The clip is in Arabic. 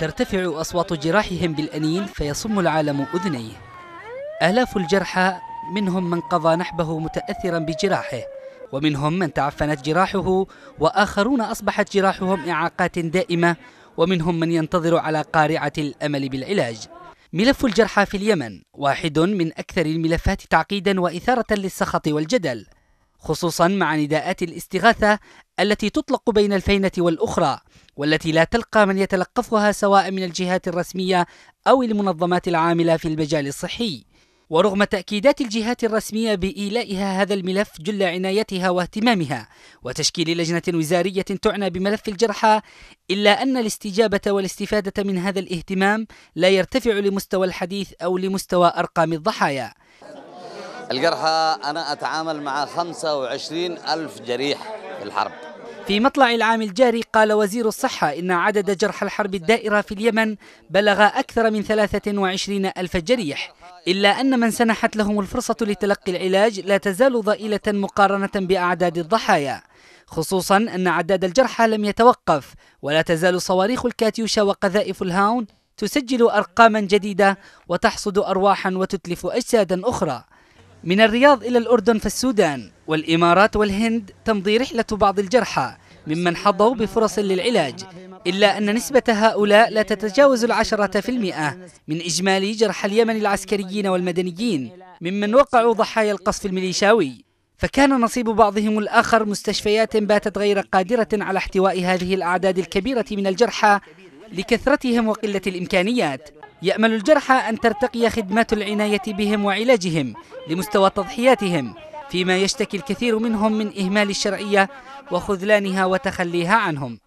ترتفع أصوات جراحهم بالأنين فيصم العالم أذنيه آلاف الجرحى منهم من قضى نحبه متأثرا بجراحه ومنهم من تعفنت جراحه وآخرون أصبحت جراحهم إعاقات دائمة ومنهم من ينتظر على قارعة الأمل بالعلاج ملف الجرحى في اليمن واحد من أكثر الملفات تعقيدا وإثارة للسخط والجدل خصوصا مع نداءات الاستغاثة التي تطلق بين الفينة والأخرى والتي لا تلقى من يتلقفها سواء من الجهات الرسمية أو المنظمات العاملة في المجال الصحي ورغم تأكيدات الجهات الرسمية بإيلائها هذا الملف جل عنايتها واهتمامها وتشكيل لجنة وزارية تعنى بملف الجرحى إلا أن الاستجابة والاستفادة من هذا الاهتمام لا يرتفع لمستوى الحديث أو لمستوى أرقام الضحايا الجرحى أنا أتعامل مع 25 ألف جريح في الحرب في مطلع العام الجاري قال وزير الصحة إن عدد جرحى الحرب الدائرة في اليمن بلغ أكثر من 23 ألف جريح إلا أن من سنحت لهم الفرصة لتلقي العلاج لا تزال ضئيلة مقارنة بأعداد الضحايا خصوصا أن عداد الجرحى لم يتوقف ولا تزال صواريخ الكاتيوشا وقذائف الهاون تسجل أرقاما جديدة وتحصد أرواحا وتتلف أجسادا أخرى من الرياض إلى الأردن فالسودان والإمارات والهند تمضي رحلة بعض الجرحى ممن حظوا بفرص للعلاج إلا أن نسبة هؤلاء لا تتجاوز العشرة في المئة من إجمالي جرحى اليمن العسكريين والمدنيين ممن وقعوا ضحايا القصف الميليشاوي فكان نصيب بعضهم الآخر مستشفيات باتت غير قادرة على احتواء هذه الأعداد الكبيرة من الجرحى لكثرتهم وقلة الإمكانيات يأمل الجرحى أن ترتقي خدمات العناية بهم وعلاجهم لمستوى تضحياتهم فيما يشتكي الكثير منهم من إهمال الشرعية وخذلانها وتخليها عنهم